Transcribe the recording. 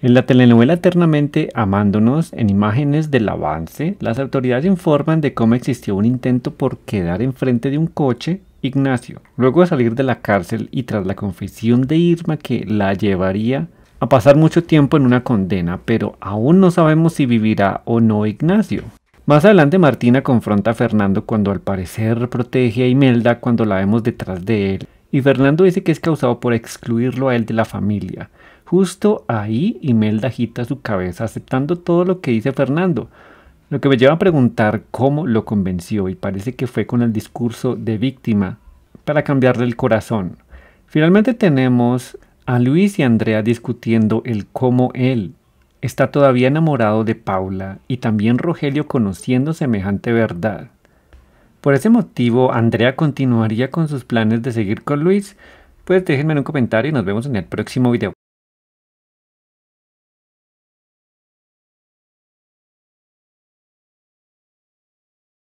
En la telenovela Eternamente Amándonos, en imágenes del avance, las autoridades informan de cómo existió un intento por quedar enfrente de un coche Ignacio, luego de salir de la cárcel y tras la confesión de Irma que la llevaría a pasar mucho tiempo en una condena, pero aún no sabemos si vivirá o no Ignacio. Más adelante Martina confronta a Fernando cuando al parecer protege a Imelda cuando la vemos detrás de él, y Fernando dice que es causado por excluirlo a él de la familia, Justo ahí Imelda agita su cabeza aceptando todo lo que dice Fernando, lo que me lleva a preguntar cómo lo convenció y parece que fue con el discurso de víctima para cambiarle el corazón. Finalmente tenemos a Luis y Andrea discutiendo el cómo él está todavía enamorado de Paula y también Rogelio conociendo semejante verdad. Por ese motivo, Andrea continuaría con sus planes de seguir con Luis. Pues déjenme en un comentario y nos vemos en el próximo video.